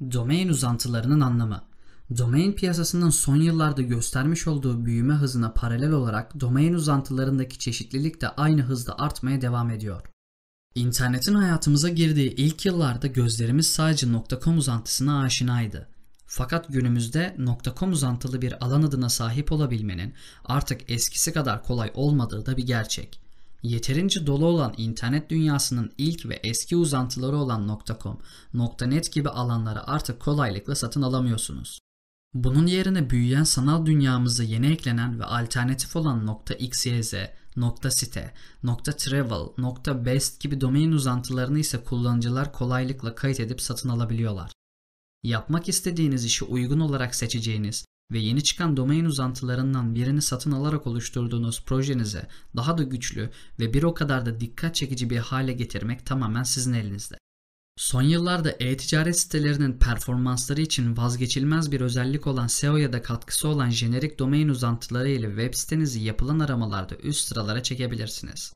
Domain uzantılarının anlamı Domain piyasasının son yıllarda göstermiş olduğu büyüme hızına paralel olarak domain uzantılarındaki çeşitlilik de aynı hızda artmaya devam ediyor. İnternetin hayatımıza girdiği ilk yıllarda gözlerimiz sadece .com uzantısına aşinaydı. Fakat günümüzde .com uzantılı bir alan adına sahip olabilmenin artık eskisi kadar kolay olmadığı da bir gerçek. Yeterince dolu olan internet dünyasının ilk ve eski uzantıları olan .com, .net gibi alanları artık kolaylıkla satın alamıyorsunuz. Bunun yerine büyüyen sanal dünyamıza yeni eklenen ve alternatif olan .xyz, .site, .travel, .best gibi domain uzantılarını ise kullanıcılar kolaylıkla kayıt edip satın alabiliyorlar yapmak istediğiniz işi uygun olarak seçeceğiniz ve yeni çıkan domain uzantılarından birini satın alarak oluşturduğunuz projenize daha da güçlü ve bir o kadar da dikkat çekici bir hale getirmek tamamen sizin elinizde. Son yıllarda e-ticaret sitelerinin performansları için vazgeçilmez bir özellik olan SEO ya da katkısı olan jenerik domain uzantıları ile web sitenizi yapılan aramalarda üst sıralara çekebilirsiniz.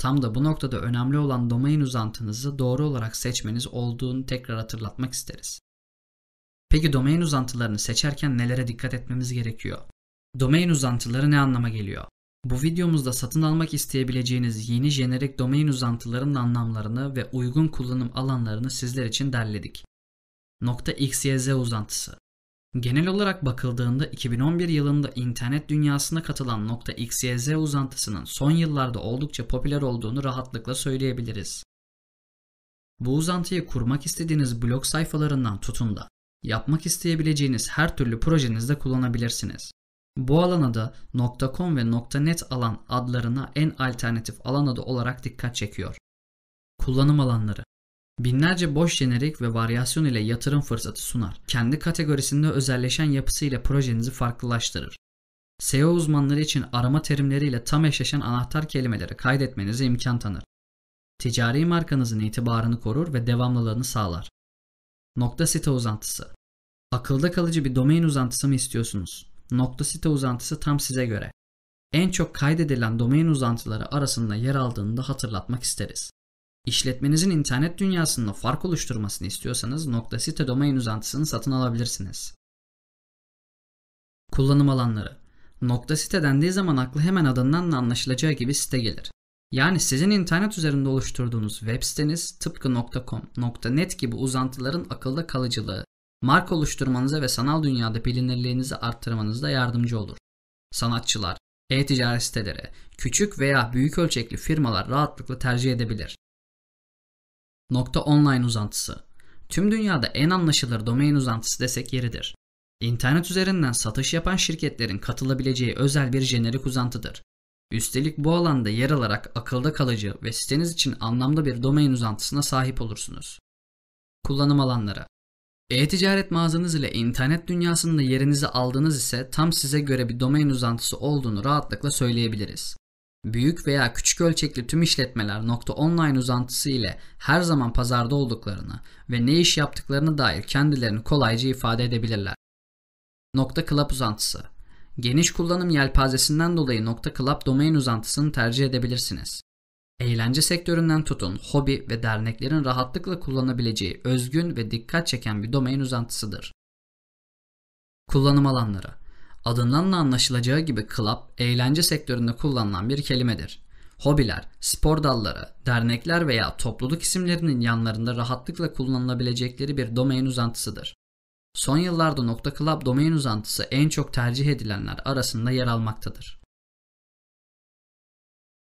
Tam da bu noktada önemli olan domain uzantınızı doğru olarak seçmeniz olduğunu tekrar hatırlatmak isteriz. Peki domain uzantılarını seçerken nelere dikkat etmemiz gerekiyor? Domain uzantıları ne anlama geliyor? Bu videomuzda satın almak isteyebileceğiniz yeni jenerik domain uzantılarının anlamlarını ve uygun kullanım alanlarını sizler için derledik. .xyz uzantısı Genel olarak bakıldığında 2011 yılında internet dünyasına katılan .xyz uzantısının son yıllarda oldukça popüler olduğunu rahatlıkla söyleyebiliriz. Bu uzantıyı kurmak istediğiniz blog sayfalarından tutun da yapmak isteyebileceğiniz her türlü projenizde kullanabilirsiniz. Bu alana da .com ve .net alan adlarına en alternatif alan adı olarak dikkat çekiyor. Kullanım alanları Binlerce boş jenerik ve varyasyon ile yatırım fırsatı sunar. Kendi kategorisinde özelleşen yapısı ile projenizi farklılaştırır. SEO uzmanları için arama terimleriyle tam eşleşen anahtar kelimeleri kaydetmenize imkan tanır. Ticari markanızın itibarını korur ve devamlılığını sağlar. Nokta site uzantısı. Akılda kalıcı bir domain uzantısı mı istiyorsunuz? Nokta site uzantısı tam size göre. En çok kaydedilen domain uzantıları arasında yer aldığını da hatırlatmak isteriz. İşletmenizin internet dünyasında fark oluşturmasını istiyorsanız nokta site domain uzantısını satın alabilirsiniz. Kullanım alanları Nokta site dendiği zaman aklı hemen adından da anlaşılacağı gibi site gelir. Yani sizin internet üzerinde oluşturduğunuz web siteniz tıpkı .com, .net gibi uzantıların akılda kalıcılığı, marka oluşturmanıza ve sanal dünyada bilinirliğinizi arttırmanızda yardımcı olur. Sanatçılar, e-ticaret siteleri, küçük veya büyük ölçekli firmalar rahatlıkla tercih edebilir. Nokta online uzantısı. Tüm dünyada en anlaşılır domain uzantısı desek yeridir. İnternet üzerinden satış yapan şirketlerin katılabileceği özel bir jenerik uzantıdır. Üstelik bu alanda yer alarak akılda kalıcı ve siteniz için anlamlı bir domain uzantısına sahip olursunuz. Kullanım alanları E-ticaret mağazanız ile internet dünyasında yerinizi aldınız ise tam size göre bir domain uzantısı olduğunu rahatlıkla söyleyebiliriz. Büyük veya küçük ölçekli tüm işletmeler .online uzantısı ile her zaman pazarda olduklarını ve ne iş yaptıklarını dair kendilerini kolayca ifade edebilirler. Nokta .club uzantısı Geniş kullanım yelpazesinden dolayı nokta .club domain uzantısını tercih edebilirsiniz. Eğlence sektöründen tutun, hobi ve derneklerin rahatlıkla kullanabileceği özgün ve dikkat çeken bir domain uzantısıdır. Kullanım alanları Adından da anlaşılacağı gibi club, eğlence sektöründe kullanılan bir kelimedir. Hobiler, spor dalları, dernekler veya topluluk isimlerinin yanlarında rahatlıkla kullanılabilecekleri bir domain uzantısıdır. Son yıllarda .club domain uzantısı en çok tercih edilenler arasında yer almaktadır.